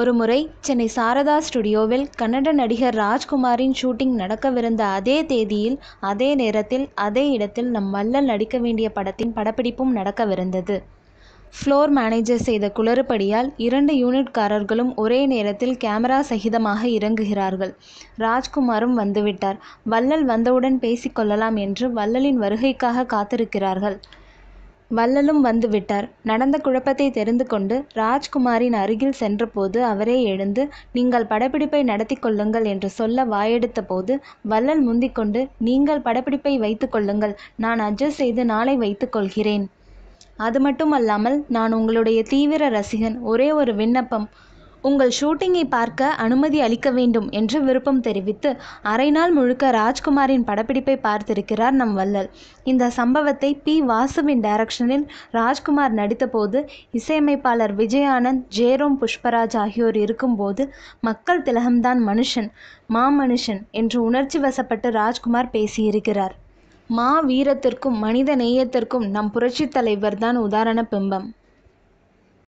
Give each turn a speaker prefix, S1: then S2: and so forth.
S1: ஒருமுறை சென்னை சாரதா ஸ்டுடியோவில் கன்னட நடிகர் ராஜ்குமாரின் ஷூட்டிங் நடக்கவிருந்த அதே தேதியில் அதே நேரத்தில் அதே இடத்தில் நம் வள்ளல் நடிக்க வேண்டிய படத்தின் படப்பிடிப்பும் நடக்கவிருந்தது ஃப்ளோர் மேனேஜர் செய்த குளறுபடியால் இரண்டு யூனிட்காரர்களும் ஒரே நேரத்தில் கேமரா சகிதமாக இறங்குகிறார்கள் ராஜ்குமாரும் வந்துவிட்டார் வள்ளல் வந்தவுடன் பேசிக்கொள்ளலாம் என்று வள்ளலின் வருகைக்காக காத்திருக்கிறார்கள் வள்ளலும் வந்து விட்டார் நடந்த குழப்பத்தை தெரிந்து கொண்டு ராஜ்குமாரின் அருகில் சென்றபோது அவரே எழுந்து நீங்கள் படப்பிடிப்பை நடத்தி கொள்ளுங்கள் என்று சொல்ல வாயெடுத்த போது வள்ளல் முந்திக்கொண்டு நீங்கள் படப்பிடிப்பை வைத்து கொள்ளுங்கள் நான் அட்ஜஸ்ட் செய்து நாளை வைத்துக் கொள்கிறேன் அது மட்டுமல்லாமல் நான் உங்களுடைய தீவிர ரசிகன் ஒரே ஒரு விண்ணப்பம் உங்கள் ஷூட்டிங்கை பார்க்க அனுமதி அளிக்க வேண்டும் என்று விருப்பம் தெரிவித்து அரை நாள் முழுக்க ராஜ்குமாரின் படப்பிடிப்பை பார்த்திருக்கிறார் நம் வள்ளல் இந்த சம்பவத்தை பி வாசுவின் டைரக்ஷனில் ராஜ்குமார் நடித்தபோது இசையமைப்பாளர் விஜயானந்த் ஜேரோம் புஷ்பராஜ் ஆகியோர் இருக்கும்போது மக்கள் திலகம்தான் மனுஷன் மாமனுஷன் என்று உணர்ச்சி வசப்பட்டு ராஜ்குமார் பேசியிருக்கிறார் மா வீரத்திற்கும் மனித நேயத்திற்கும் நம் புரட்சித் தலைவர் தான் உதாரண பிம்பம்